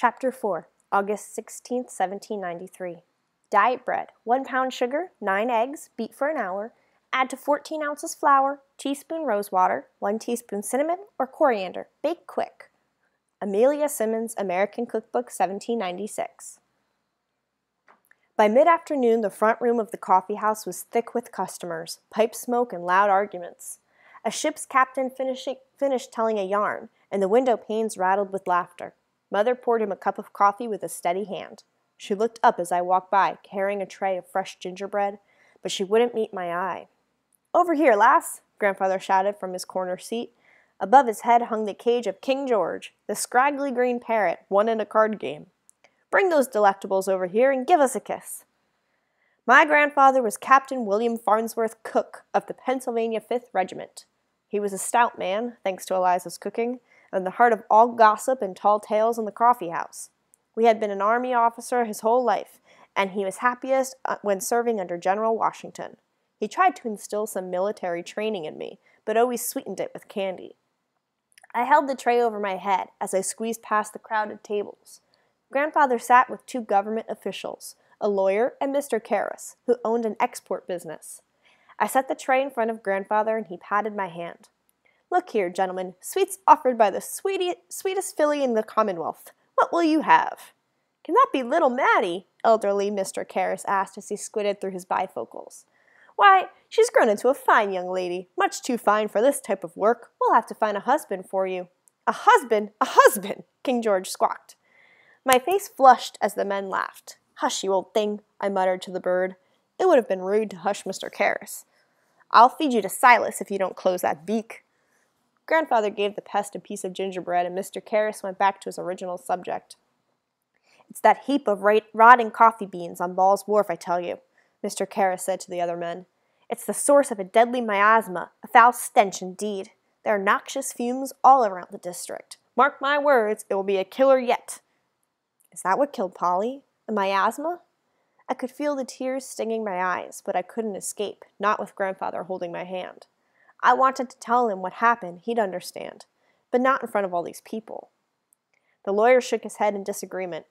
Chapter 4, August 16, 1793. Diet bread 1 pound sugar, 9 eggs, beat for an hour. Add to 14 ounces flour, teaspoon rose water, 1 teaspoon cinnamon or coriander. Bake quick. Amelia Simmons, American Cookbook, 1796. By mid afternoon, the front room of the coffee house was thick with customers, pipe smoke, and loud arguments. A ship's captain finished telling a yarn, and the window panes rattled with laughter. Mother poured him a cup of coffee with a steady hand. She looked up as I walked by, carrying a tray of fresh gingerbread, but she wouldn't meet my eye. Over here, lass, grandfather shouted from his corner seat. Above his head hung the cage of King George, the scraggly green parrot, won in a card game. Bring those delectables over here and give us a kiss. My grandfather was Captain William Farnsworth Cook of the Pennsylvania Fifth Regiment. He was a stout man, thanks to Eliza's cooking, and the heart of all gossip and tall tales in the coffee house. We had been an army officer his whole life, and he was happiest uh, when serving under General Washington. He tried to instill some military training in me, but always sweetened it with candy. I held the tray over my head as I squeezed past the crowded tables. Grandfather sat with two government officials, a lawyer and Mr. Karras, who owned an export business. I set the tray in front of Grandfather and he patted my hand. Look here, gentlemen, sweets offered by the sweetie- sweetest filly in the Commonwealth. What will you have? Can that be little Matty? elderly Mr. Carris asked as he squinted through his bifocals. Why, she's grown into a fine young lady, much too fine for this type of work. We'll have to find a husband for you. A husband? A husband! King George squawked. My face flushed as the men laughed. Hush, you old thing, I muttered to the bird. It would have been rude to hush Mr. Carris. I'll feed you to Silas if you don't close that beak. Grandfather gave the pest a piece of gingerbread, and Mr. Carris went back to his original subject. It's that heap of rotting coffee beans on Ball's Wharf, I tell you, Mr. Carris said to the other men. It's the source of a deadly miasma, a foul stench indeed. There are noxious fumes all around the district. Mark my words, it will be a killer yet. Is that what killed Polly? The miasma? I could feel the tears stinging my eyes, but I couldn't escape, not with grandfather holding my hand. I wanted to tell him what happened, he'd understand, but not in front of all these people. The lawyer shook his head in disagreement.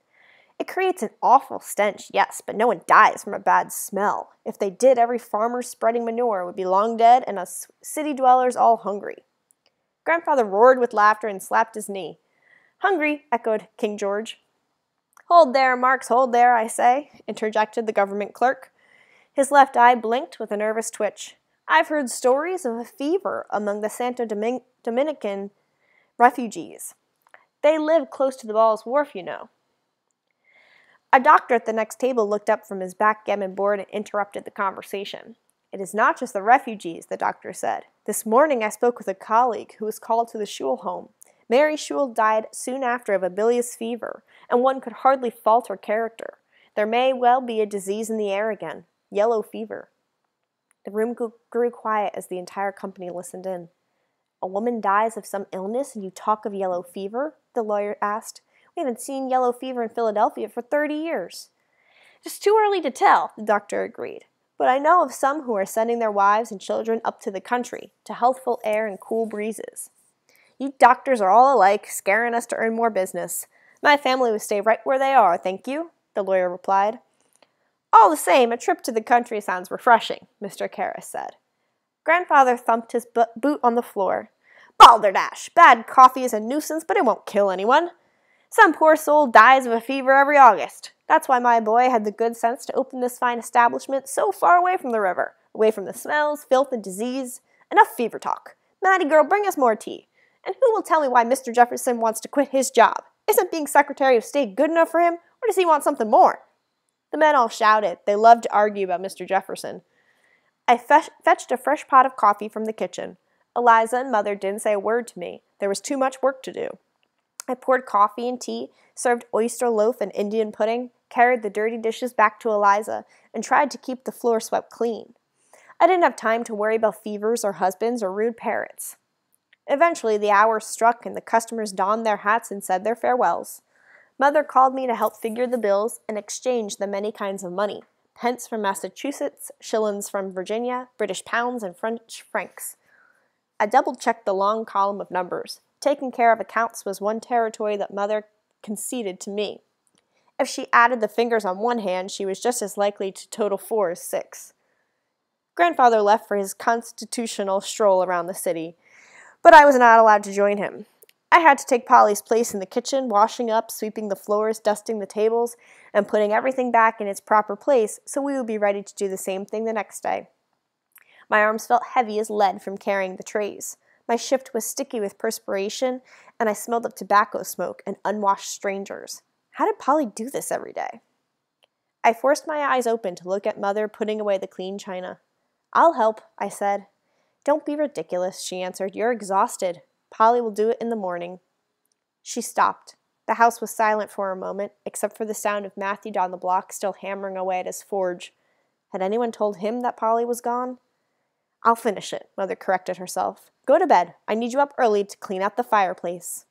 It creates an awful stench, yes, but no one dies from a bad smell. If they did, every farmer spreading manure would be long dead and us city dwellers all hungry. Grandfather roared with laughter and slapped his knee. Hungry, echoed King George. Hold there, Marks, hold there, I say, interjected the government clerk. His left eye blinked with a nervous twitch. I've heard stories of a fever among the Santo Domin- Dominican refugees. They live close to the Ball's Wharf, you know. A doctor at the next table looked up from his backgammon board and interrupted the conversation. It is not just the refugees, the doctor said. This morning I spoke with a colleague who was called to the Shule home. Mary Shule died soon after of a bilious fever, and one could hardly fault her character. There may well be a disease in the air again yellow fever. The room grew quiet as the entire company listened in. A woman dies of some illness and you talk of yellow fever? The lawyer asked. We haven't seen yellow fever in Philadelphia for 30 years. It's too early to tell, the doctor agreed. But I know of some who are sending their wives and children up to the country to healthful air and cool breezes. You doctors are all alike, scaring us to earn more business. My family will stay right where they are, thank you, the lawyer replied. All the same, a trip to the country sounds refreshing, Mr. Karras said. Grandfather thumped his boot on the floor. Balderdash! Bad coffee is a nuisance, but it won't kill anyone. Some poor soul dies of a fever every August. That's why my boy had the good sense to open this fine establishment so far away from the river, away from the smells, filth, and disease. Enough fever talk. Maddie girl, bring us more tea. And who will tell me why Mr. Jefferson wants to quit his job? Isn't being Secretary of State good enough for him, or does he want something more? The men all shouted. They loved to argue about Mr. Jefferson. I fe- fetched a fresh pot of coffee from the kitchen. Eliza and mother didn't say a word to me. There was too much work to do. I poured coffee and tea, served oyster loaf and Indian pudding, carried the dirty dishes back to Eliza, and tried to keep the floor swept clean. I didn't have time to worry about fevers or husbands or rude parents. Eventually, the hour struck and the customers donned their hats and said their farewells. Mother called me to help figure the bills and exchange the many kinds of money pence from Massachusetts, shillings from Virginia, British pounds, and French francs. I double checked the long column of numbers. Taking care of accounts was one territory that Mother conceded to me. If she added the fingers on one hand, she was just as likely to total four as six. Grandfather left for his constitutional stroll around the city, but I was not allowed to join him. I had to take Polly's place in the kitchen, washing up, sweeping the floors, dusting the tables, and putting everything back in its proper place so we would be ready to do the same thing the next day. My arms felt heavy as lead from carrying the trays. My shift was sticky with perspiration, and I smelled of tobacco smoke and unwashed strangers. How did Polly do this every day? I forced my eyes open to look at Mother putting away the clean china. I'll help, I said. Don't be ridiculous, she answered. You're exhausted. Polly will do it in the morning. She stopped. The house was silent for a moment, except for the sound of Matthew down the block still hammering away at his forge. Had anyone told him that Polly was gone? I'll finish it, Mother corrected herself. Go to bed. I need you up early to clean out the fireplace.